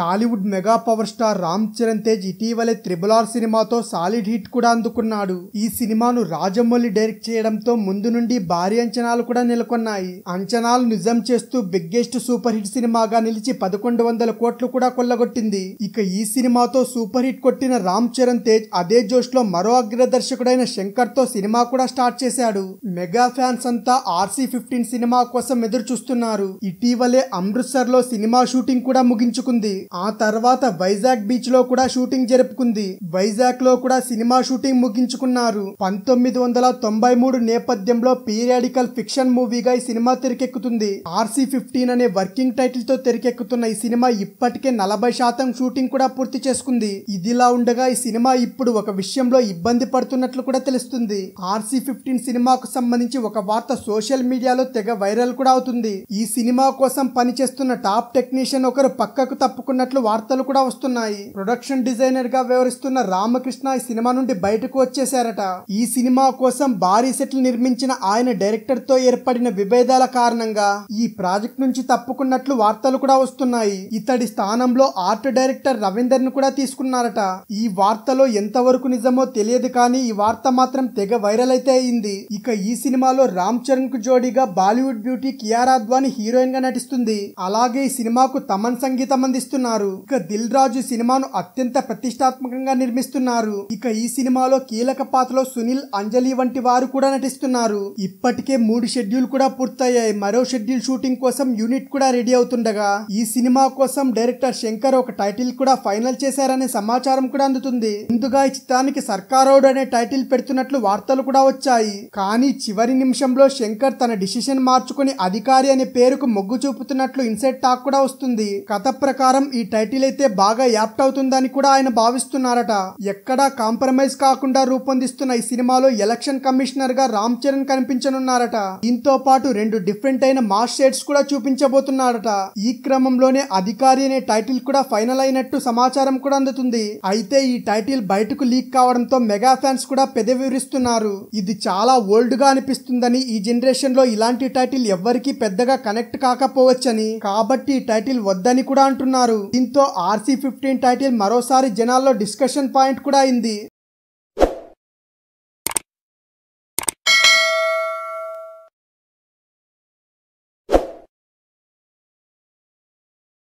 Tollywood mega power star Ram Charan Tej ఇటీవలే triple R సినిమాతో solid hit కూడా అందుకున్నాడు ఈ సినిమాను రాజమౌళి డైరెక్ట్ చేయడంతో ముందు నుండి భారీ అంచనాలు కూడా నెలకొన్నాయి అంచనాలు నిజం చేస్తూ బిగ్గెస్ట్ సూపర్ హిట్ సినిమాగా నిలిచి పదకొండు వందల కోట్లు కూడా కొల్లగొట్టింది ఇక ఈ సినిమాతో సూపర్ హిట్ కొట్టిన రామ్ చరణ్ తేజ్ అదే జోష్ లో మరో అగ్రదర్శకుడైన శంకర్ తో సినిమా కూడా స్టార్ట్ చేశాడు మెగా ఫ్యాన్స్ అంతా ఆర్సీ ఫిఫ్టీన్ సినిమా కోసం ఎదురు చూస్తున్నారు ఇటీవలే అమృత్సర్ లో సినిమా షూటింగ్ కూడా ముగించుకుంది ఆ తర్వాత వైజాగ్ బీచ్ లో కూడా షూటింగ్ జరుపుకుంది వైజాగ్ లో కూడా సినిమా షూటింగ్ ముగించుకున్నారు పంతొమ్మిది వందల తొంభై మూడు నేపథ్యంలో పీరియాడికల్ ఫిక్షన్ మూవీగా ఈ సినిమా తెరకెక్కుతుంది ఆర్సీ ఫిఫ్టీన్ అనే వర్కింగ్ టైటిల్ తో తెరకెక్కుతున్న ఈ సినిమా ఇప్పటికే నలభై శాతం షూటింగ్ కూడా పూర్తి చేసుకుంది ఇదిలా ఉండగా ఈ సినిమా ఇప్పుడు ఒక విషయంలో ఇబ్బంది పడుతున్నట్లు కూడా తెలుస్తుంది ఆర్సీ ఫిఫ్టీన్ సినిమాకు సంబంధించి ఒక వార్త సోషల్ మీడియాలో తెగ వైరల్ కూడా అవుతుంది ఈ సినిమా కోసం పనిచేస్తున్న టాప్ టెక్నీషియన్ ఒకరు పక్కకు తప్పుకున్నారు అనుకున్నట్లు వార్తలు కూడా వస్తున్నాయి ప్రొడక్షన్ డిజైనర్ గా వ్యవహరిస్తున్న రామకృష్ణ ఈ సినిమా నుండి బయటకు వచ్చేశారట ఈ సినిమా కోసం భారీ సెట్లు నిర్మించిన ఆయన డైరెక్టర్ తో ఏర్పడిన విభేదాల కారణంగా ఈ ప్రాజెక్ట్ నుంచి తప్పుకున్నట్లు వార్తలు కూడా వస్తున్నాయి ఇతడి స్థానంలో ఆర్ట్ డైరెక్టర్ రవీందర్ ను కూడా తీసుకున్నారట ఈ వార్తలో ఎంత వరకు నిజమో తెలియదు కానీ ఈ వార్త మాత్రం తెగ వైరల్ అయితే అయింది ఇక ఈ సినిమాలో రామ్ చరణ్ కు జోడీగా Bollywood beauty Kiara Advani heroine గా నటిస్తుంది అలాగే ఈ సినిమాకు తమన్ సంగీతం అందిస్తున్నారు చేస్తున్నారు ఇక దిల్ రాజు సినిమాను అత్యంత ప్రతిష్టాత్మకంగా నిర్మిస్తున్నారు ఇక ఈ సినిమాలో కీలక పాత్రలో సునీల్ అంజలి వంటి వారు కూడా నటిస్తున్నారు ఇప్పటికే మూడు షెడ్యూల్ కూడా పూర్తయ్యాయి మరో షెడ్యూల్ షూటింగ్ కోసం యూనిట్ కూడా రెడీ అవుతుండగా ఈ సినిమా కోసం డైరెక్టర్ శంకర్ ఒక టైటిల్ కూడా ఫైనల్ చేశారనే సమాచారం కూడా అందుతుంది ముందుగా ఈ చిత్రానికి సర్కారోడు అనే టైటిల్ పెడుతున్నట్లు వార్తలు కూడా వచ్చాయి కానీ చివరి నిమిషంలో శంకర్ తన డిసిషన్ మార్చుకుని అధికారి అనే పేరుకు మొగ్గు చూపుతున్నట్లు ఇన్సెట్ టాక్ కూడా వస్తుంది కథ ప్రకారం ఈ టైటిల్ అయితే బాగా యాప్ట్ అవుతుందని కూడా ఆయన భావిస్తున్నారట ఎక్కడా కాంప్రమైజ్ కాకుండా రూపొందిస్తున్న ఈ సినిమాలో ఎలక్షన్ కమిషనర్ గా రామ్ చరణ్ కనిపించనున్నారట దీంతో పాటు రెండు డిఫరెంట్ అయిన మాస్ షేడ్స్ కూడా చూపించబోతున్నారట ఈ క్రమంలోనే అధికారి అనే టైటిల్ కూడా ఫైనల్ అయినట్టు సమాచారం కూడా అందుతుంది అయితే ఈ టైటిల్ బయటకు లీక్ కావడంతో మెగా ఫ్యాన్స్ కూడా పెదవివరిస్తున్నారు ఇది చాలా ఓల్డ్ గా అనిపిస్తుందని ఈ జనరేషన్ లో ఇలాంటి టైటిల్ ఎవ్వరికీ పెద్దగా కనెక్ట్ కాకపోవచ్చని కాబట్టి ఈ టైటిల్ వద్దని కూడా అంటున్నారు దీంతో ఆర్సీ ఫిఫ్టీన్ టైటిల్ మరోసారి జనాల్లో డిస్కషన్ పాయింట్ కూడా అయింది